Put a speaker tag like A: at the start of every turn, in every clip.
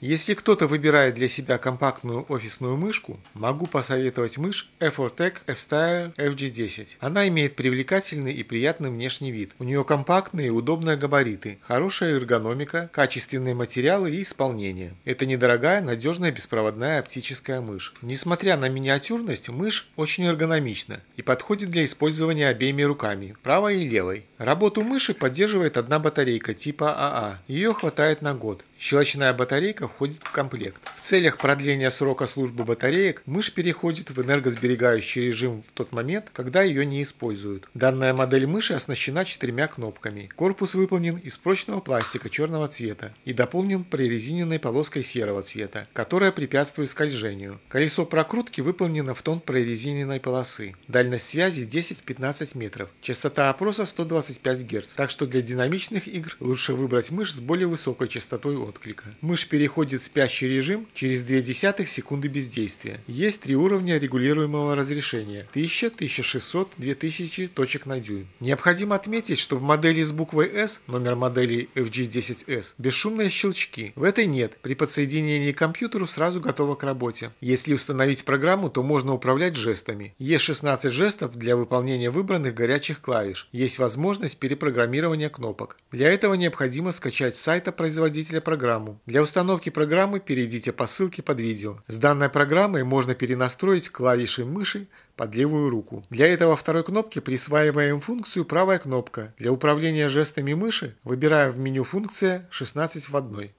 A: Если кто-то выбирает для себя компактную офисную мышку, могу посоветовать мышь Effortech F-Style FG10. Она имеет привлекательный и приятный внешний вид. У нее компактные и удобные габариты, хорошая эргономика, качественные материалы и исполнение. Это недорогая, надежная беспроводная оптическая мышь. Несмотря на миниатюрность, мышь очень эргономична и подходит для использования обеими руками, правой и левой. Работу мыши поддерживает одна батарейка типа АА. Ее хватает на год. Щелочная батарейка входит в комплект. В целях продления срока службы батареек мышь переходит в энергосберегающий режим в тот момент, когда ее не используют. Данная модель мыши оснащена четырьмя кнопками. Корпус выполнен из прочного пластика черного цвета и дополнен прорезиненной полоской серого цвета, которая препятствует скольжению. Колесо прокрутки выполнено в тон прорезиненной полосы. Дальность связи 10-15 метров. Частота опроса 120 25 Гц, так что для динамичных игр лучше выбрать мышь с более высокой частотой отклика. Мышь переходит в спящий режим через 0,2 секунды бездействия. Есть три уровня регулируемого разрешения 1000, 1600, 2000 точек на дюйм. Необходимо отметить, что в модели с буквой S, номер модели FG10S, бесшумные щелчки. В этой нет, при подсоединении к компьютеру сразу готова к работе. Если установить программу, то можно управлять жестами. Есть 16 жестов для выполнения выбранных горячих клавиш. Есть возможность возможность перепрограммирования кнопок. Для этого необходимо скачать с сайта производителя программу. Для установки программы перейдите по ссылке под видео. С данной программой можно перенастроить клавиши мыши под левую руку. Для этого второй кнопки присваиваем функцию правая кнопка. Для управления жестами мыши выбираем в меню функция 16 в одной.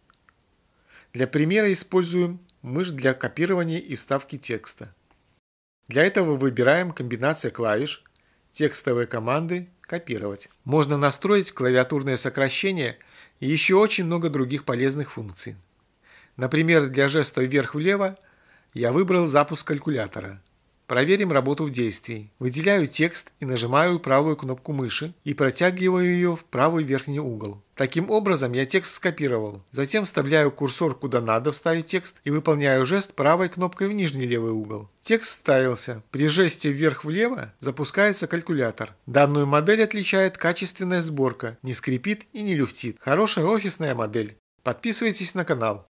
A: Для примера используем мышь для копирования и вставки текста. Для этого выбираем комбинация клавиш текстовые команды, копировать. Можно настроить клавиатурное сокращение и еще очень много других полезных функций. Например, для жеста вверх-влево я выбрал запуск калькулятора. Проверим работу в действии. Выделяю текст и нажимаю правую кнопку мыши и протягиваю ее в правый верхний угол. Таким образом, я текст скопировал. Затем вставляю курсор куда надо вставить текст и выполняю жест правой кнопкой в нижний левый угол. Текст вставился. При жесте вверх-влево запускается калькулятор. Данную модель отличает качественная сборка, не скрипит и не люфтит. Хорошая офисная модель. Подписывайтесь на канал.